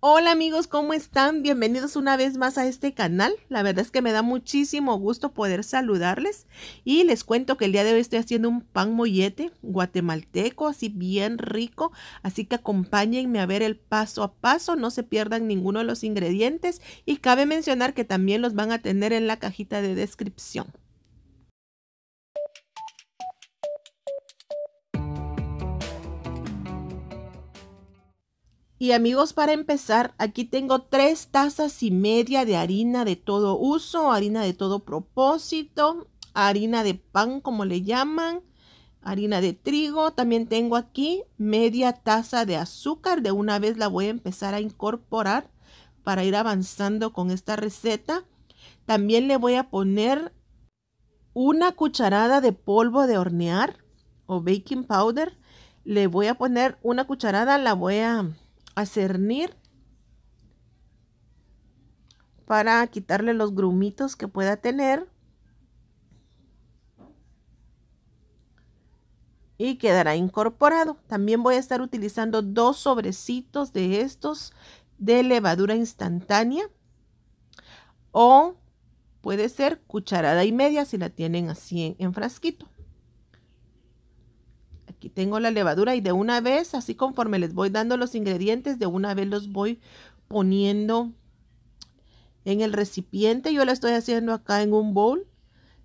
Hola amigos, ¿cómo están? Bienvenidos una vez más a este canal. La verdad es que me da muchísimo gusto poder saludarles y les cuento que el día de hoy estoy haciendo un pan mollete guatemalteco, así bien rico, así que acompáñenme a ver el paso a paso, no se pierdan ninguno de los ingredientes y cabe mencionar que también los van a tener en la cajita de descripción. Y amigos, para empezar, aquí tengo tres tazas y media de harina de todo uso, harina de todo propósito, harina de pan, como le llaman, harina de trigo. También tengo aquí media taza de azúcar. De una vez la voy a empezar a incorporar para ir avanzando con esta receta. También le voy a poner una cucharada de polvo de hornear o baking powder. Le voy a poner una cucharada, la voy a a cernir para quitarle los grumitos que pueda tener y quedará incorporado. También voy a estar utilizando dos sobrecitos de estos de levadura instantánea o puede ser cucharada y media si la tienen así en, en frasquito. Aquí tengo la levadura y de una vez, así conforme les voy dando los ingredientes, de una vez los voy poniendo en el recipiente. Yo lo estoy haciendo acá en un bowl.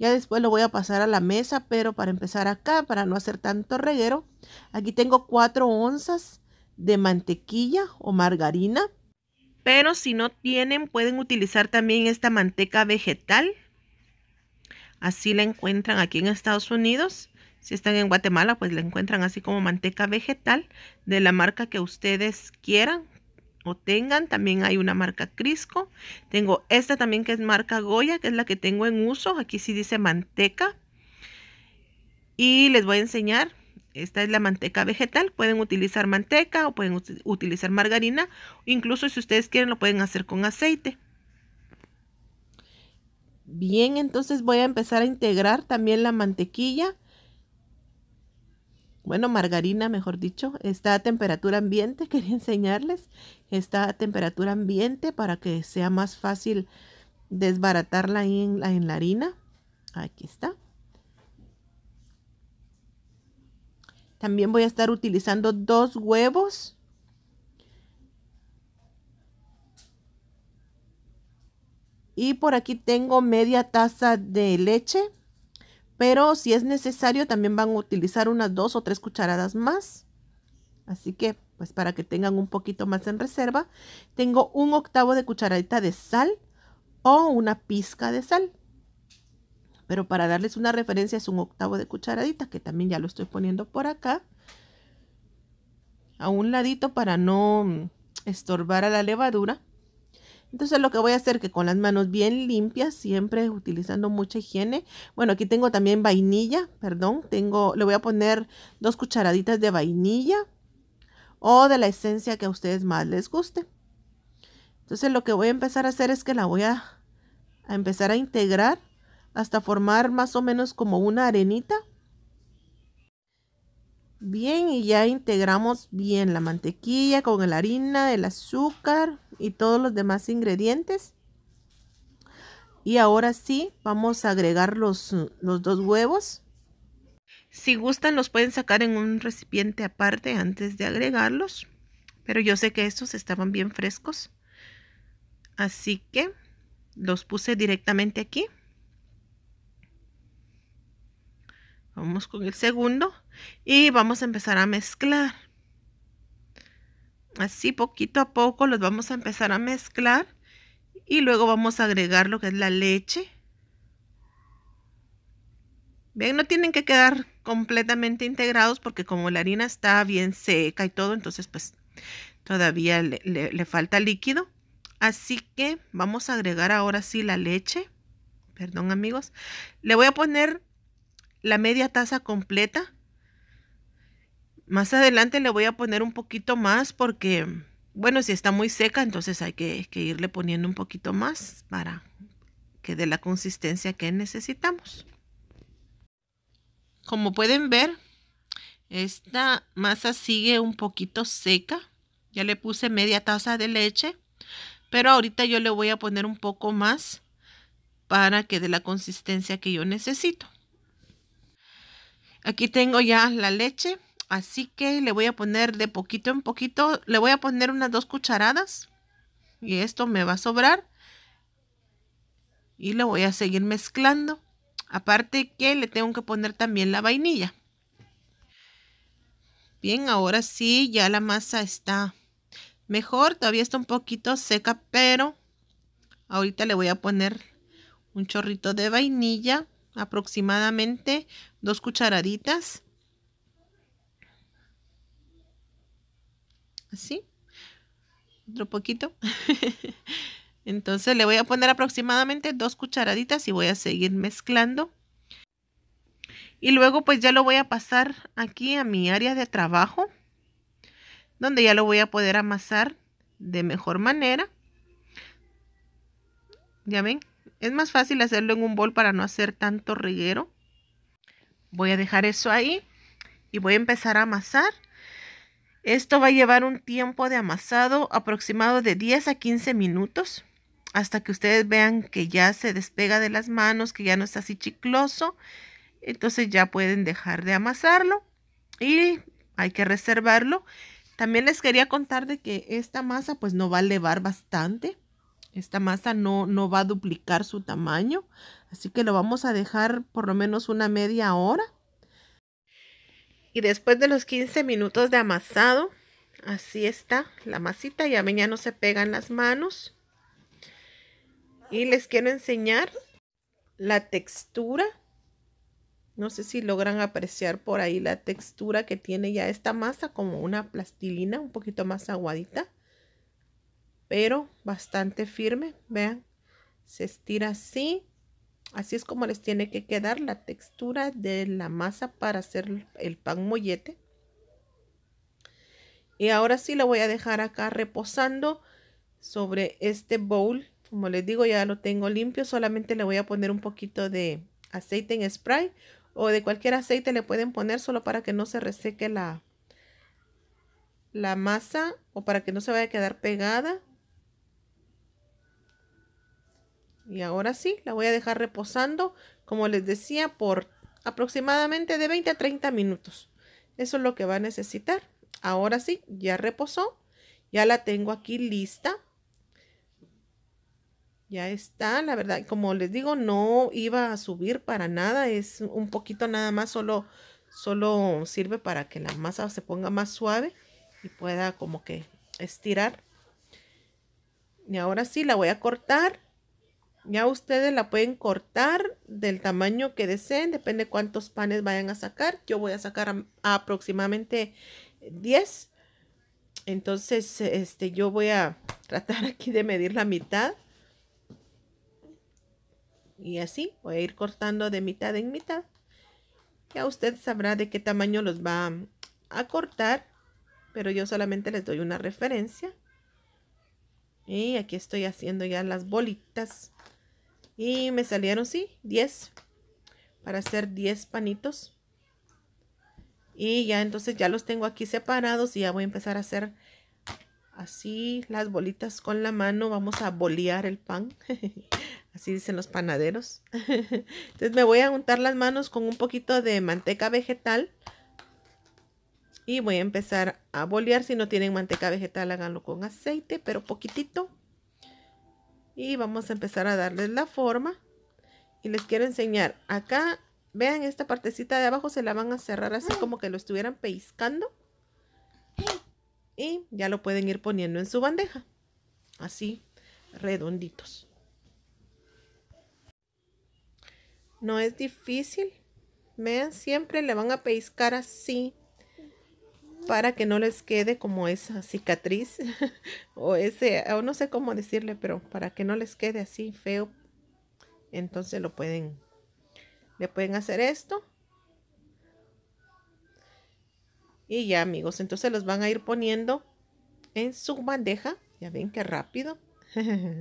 Ya después lo voy a pasar a la mesa, pero para empezar acá, para no hacer tanto reguero, aquí tengo 4 onzas de mantequilla o margarina. Pero si no tienen, pueden utilizar también esta manteca vegetal. Así la encuentran aquí en Estados Unidos. Si están en Guatemala, pues la encuentran así como manteca vegetal de la marca que ustedes quieran o tengan. También hay una marca Crisco. Tengo esta también que es marca Goya, que es la que tengo en uso. Aquí sí dice manteca. Y les voy a enseñar. Esta es la manteca vegetal. Pueden utilizar manteca o pueden utilizar margarina. Incluso si ustedes quieren lo pueden hacer con aceite. Bien, entonces voy a empezar a integrar también la mantequilla bueno, margarina, mejor dicho, está a temperatura ambiente, quería enseñarles, está a temperatura ambiente para que sea más fácil desbaratarla en, en la harina. Aquí está. También voy a estar utilizando dos huevos. Y por aquí tengo media taza de leche. Pero si es necesario, también van a utilizar unas dos o tres cucharadas más. Así que, pues para que tengan un poquito más en reserva, tengo un octavo de cucharadita de sal o una pizca de sal. Pero para darles una referencia es un octavo de cucharadita, que también ya lo estoy poniendo por acá. A un ladito para no estorbar a la levadura. Entonces lo que voy a hacer que con las manos bien limpias, siempre utilizando mucha higiene. Bueno, aquí tengo también vainilla, perdón, tengo, le voy a poner dos cucharaditas de vainilla o de la esencia que a ustedes más les guste. Entonces lo que voy a empezar a hacer es que la voy a, a empezar a integrar hasta formar más o menos como una arenita bien y ya integramos bien la mantequilla con la harina, el azúcar y todos los demás ingredientes. Y ahora sí, vamos a agregar los, los dos huevos. Si gustan, los pueden sacar en un recipiente aparte antes de agregarlos. Pero yo sé que estos estaban bien frescos. Así que los puse directamente aquí. Vamos con el segundo. Y vamos a empezar a mezclar. Así poquito a poco los vamos a empezar a mezclar. Y luego vamos a agregar lo que es la leche. Bien, no tienen que quedar completamente integrados porque como la harina está bien seca y todo, entonces pues todavía le, le falta líquido. Así que vamos a agregar ahora sí la leche. Perdón amigos. Le voy a poner la media taza completa más adelante le voy a poner un poquito más porque, bueno, si está muy seca, entonces hay que, irle poniendo un poquito más para que dé la consistencia que necesitamos. Como pueden ver, esta masa sigue un poquito seca. Ya le puse media taza de leche, pero ahorita yo le voy a poner un poco más para que dé la consistencia que yo necesito. Aquí tengo ya la leche Así que le voy a poner de poquito en poquito, le voy a poner unas dos cucharadas. Y esto me va a sobrar. Y lo voy a seguir mezclando. Aparte que le tengo que poner también la vainilla. Bien, ahora sí, ya la masa está mejor. Todavía está un poquito seca, pero ahorita le voy a poner un chorrito de vainilla. Aproximadamente dos cucharaditas así, otro poquito. Entonces le voy a poner aproximadamente dos cucharaditas y voy a seguir mezclando. Y luego pues ya lo voy a pasar aquí a mi área de trabajo, donde ya lo voy a poder amasar de mejor manera. ¿Ya ven? Es más fácil hacerlo en un bol para no hacer tanto reguero. Voy a dejar eso ahí y voy a empezar a amasar esto va a llevar un tiempo de amasado aproximado de 10 a 15 minutos hasta que ustedes vean que ya se despega de las manos, que ya no está así chicloso. Entonces ya pueden dejar de amasarlo y hay que reservarlo. También les quería contar de que esta masa pues no va a elevar bastante. Esta masa no, no va a duplicar su tamaño. Así que lo vamos a dejar por lo menos una media hora y después de los 15 minutos de amasado, así está la masita, ya ven, ya no se pegan las manos. Y les quiero enseñar la textura. No sé si logran apreciar por ahí la textura que tiene ya esta masa, como una plastilina un poquito más aguadita, pero bastante firme. Vean, se estira así Así es como les tiene que quedar la textura de la masa para hacer el pan mollete. Y ahora sí lo voy a dejar acá reposando sobre este bowl. Como les digo, ya lo tengo limpio. Solamente le voy a poner un poquito de aceite en spray o de cualquier aceite le pueden poner solo para que no se reseque la, la masa o para que no se vaya a quedar pegada. Y ahora sí, la voy a dejar reposando, como les decía, por aproximadamente de 20 a 30 minutos. Eso es lo que va a necesitar. Ahora sí, ya reposó. Ya la tengo aquí lista. Ya está, la verdad, como les digo, no iba a subir para nada. Es un poquito nada más, solo, solo sirve para que la masa se ponga más suave y pueda como que estirar. Y ahora sí, la voy a cortar ya ustedes la pueden cortar del tamaño que deseen, depende cuántos panes vayan a sacar. Yo voy a sacar aproximadamente 10. Entonces, este, yo voy a tratar aquí de medir la mitad. Y así, voy a ir cortando de mitad en mitad. Ya usted sabrá de qué tamaño los va a cortar, pero yo solamente les doy una referencia. Y aquí estoy haciendo ya las bolitas. Y me salieron, sí, 10 para hacer 10 panitos. Y ya entonces ya los tengo aquí separados y ya voy a empezar a hacer así las bolitas con la mano. Vamos a bolear el pan. así dicen los panaderos. entonces me voy a untar las manos con un poquito de manteca vegetal. Y voy a empezar a bolear. Si no tienen manteca vegetal, háganlo con aceite, pero poquitito y vamos a empezar a darles la forma y les quiero enseñar acá vean esta partecita de abajo se la van a cerrar así ah. como que lo estuvieran peiscando y ya lo pueden ir poniendo en su bandeja así redonditos no es difícil vean siempre le van a peiscar así para que no les quede como esa cicatriz o ese, o no sé cómo decirle, pero para que no les quede así feo, entonces lo pueden, le pueden hacer esto. Y ya amigos, entonces los van a ir poniendo en su bandeja. Ya ven qué rápido.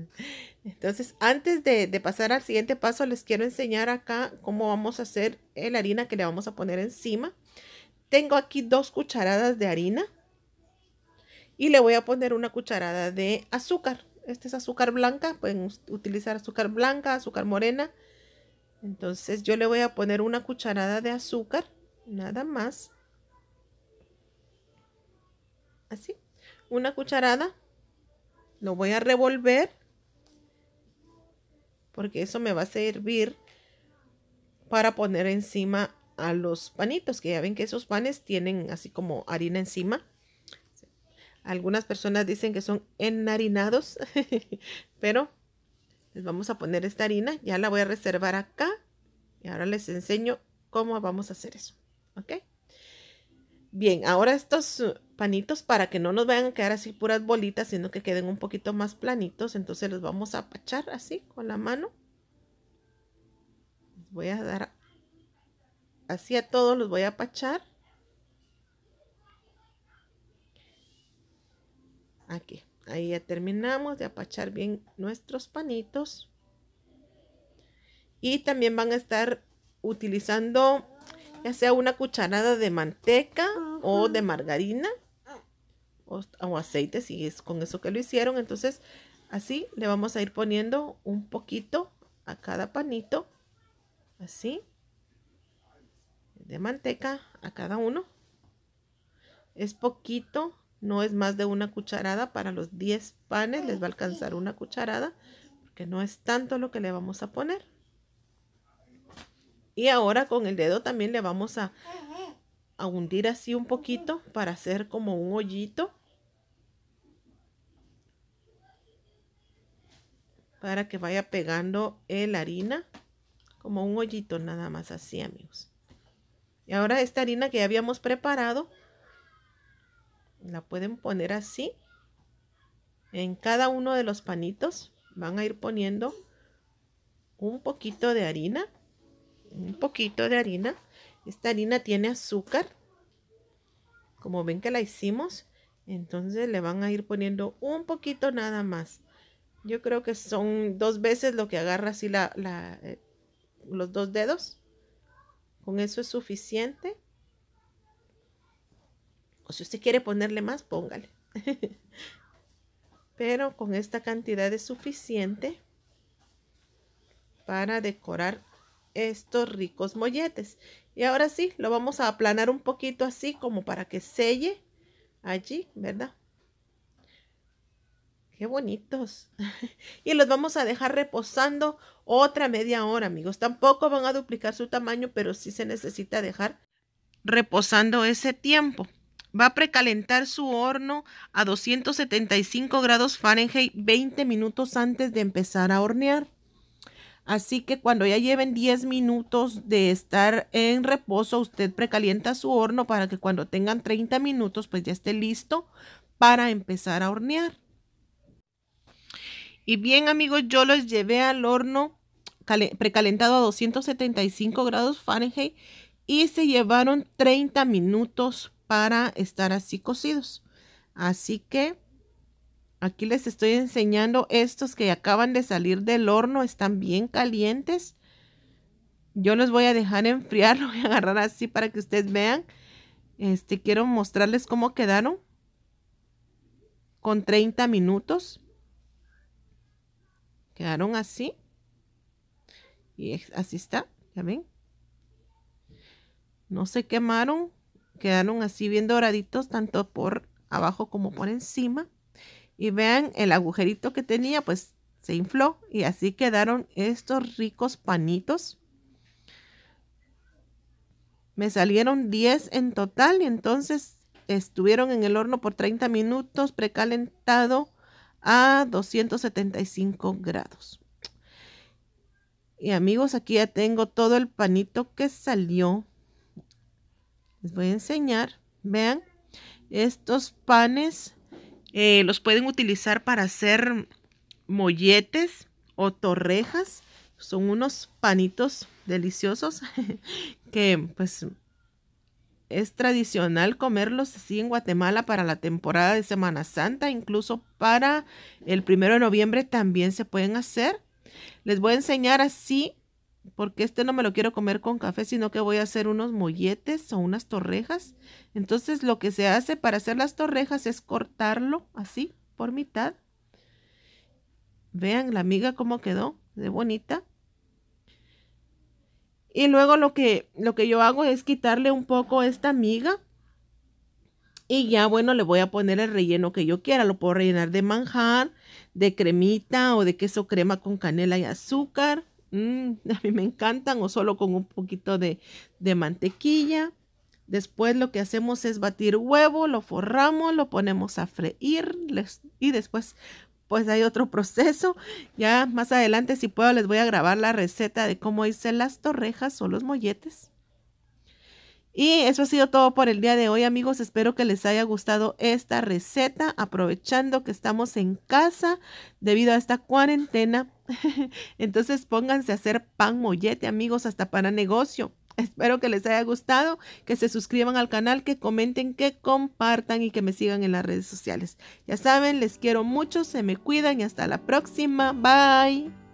Entonces, antes de, pasar al siguiente paso, les quiero enseñar acá cómo vamos a hacer la harina que le vamos a poner encima. Tengo aquí dos cucharadas de harina y le voy a poner una cucharada de azúcar. Este es azúcar blanca, pueden utilizar azúcar blanca, azúcar morena. Entonces yo le voy a poner una cucharada de azúcar, nada más. Así, una cucharada. Lo voy a revolver porque eso me va a servir para poner encima a los panitos, que ya ven que esos panes tienen así como harina encima. Algunas personas dicen que son enharinados, pero les vamos a poner esta harina. Ya la voy a reservar acá y ahora les enseño cómo vamos a hacer eso. ¿Ok? Bien, ahora estos uh, panitos para que no nos vayan a quedar así puras bolitas, sino que queden un poquito más planitos. Entonces los vamos a apachar así con la mano. Les voy a dar Así a todos los voy a apachar. Aquí, ahí ya terminamos de apachar bien nuestros panitos. Y también van a estar utilizando ya sea una cucharada de manteca o de margarina o, o, aceite, si es con eso que lo hicieron. Entonces, así le vamos a ir poniendo un poquito a cada panito, así de manteca a cada uno. Es poquito, no es más de una cucharada. Para los 10 panes les va a alcanzar una cucharada, porque no es tanto lo que le vamos a poner. Y ahora con el dedo también le vamos a, hundir así un poquito para hacer como un hoyito. Para que vaya pegando la harina como un hoyito nada más así amigos y ahora esta harina que ya habíamos preparado, la pueden poner así. En cada uno de los panitos van a ir poniendo un poquito de harina. Un poquito de harina. Esta harina tiene azúcar. Como ven que la hicimos, entonces le van a ir poniendo un poquito nada más. Yo creo que son dos veces lo que agarra así la, eh, los dos dedos. ¿Con eso es suficiente? O si usted quiere ponerle más, póngale. Pero con esta cantidad es suficiente para decorar estos ricos molletes. Y ahora sí, lo vamos a aplanar un poquito así como para que selle allí, ¿verdad? Qué bonitos. y los vamos a dejar reposando otra media hora, amigos. Tampoco van a duplicar su tamaño, pero sí se necesita dejar reposando ese tiempo. Va a precalentar su horno a 275 grados Fahrenheit 20 minutos antes de empezar a hornear. Así que cuando ya lleven 10 minutos de estar en reposo, usted precalienta su horno para que cuando tengan 30 minutos, pues ya esté listo para empezar a hornear. Y bien amigos, yo los llevé al horno precalentado a 275 grados Fahrenheit y se llevaron 30 minutos para estar así cocidos. Así que aquí les estoy enseñando estos que acaban de salir del horno, están bien calientes. Yo los voy a dejar enfriar, lo voy a agarrar así para que ustedes vean. Este, quiero mostrarles cómo quedaron con 30 minutos. Quedaron así. Y así está, ¿ya ven? No se quemaron, quedaron así bien doraditos, tanto por abajo como por encima. Y vean el agujerito que tenía, pues se infló y así quedaron estos ricos panitos. Me salieron 10 en total y entonces estuvieron en el horno por 30 minutos precalentado a 275 grados. Y amigos, aquí ya tengo todo el panito que salió. Les voy a enseñar. Vean, estos panes eh, los pueden utilizar para hacer molletes o torrejas. Son unos panitos deliciosos que pues es tradicional comerlos así en Guatemala para la temporada de Semana Santa, incluso para el primero de noviembre también se pueden hacer. Les voy a enseñar así, porque este no me lo quiero comer con café, sino que voy a hacer unos molletes o unas torrejas. Entonces lo que se hace para hacer las torrejas es cortarlo así por mitad. Vean la amiga cómo quedó, de bonita. Y luego lo que, lo que yo hago es quitarle un poco esta miga. Y ya, bueno, le voy a poner el relleno que yo quiera. Lo puedo rellenar de manjar, de cremita o de queso crema con canela y azúcar. Mm, a mí me encantan. O solo con un poquito de, de mantequilla. Después lo que hacemos es batir huevo, lo forramos, lo ponemos a freír y después pues hay otro proceso. Ya más adelante, si puedo, les voy a grabar la receta de cómo hice las torrejas o los molletes. Y eso ha sido todo por el día de hoy, amigos. Espero que les haya gustado esta receta, aprovechando que estamos en casa debido a esta cuarentena. Entonces pónganse a hacer pan mollete, amigos, hasta para negocio. Espero que les haya gustado, que se suscriban al canal, que comenten, que compartan y que me sigan en las redes sociales. Ya saben, les quiero mucho, se me cuidan y hasta la próxima. Bye.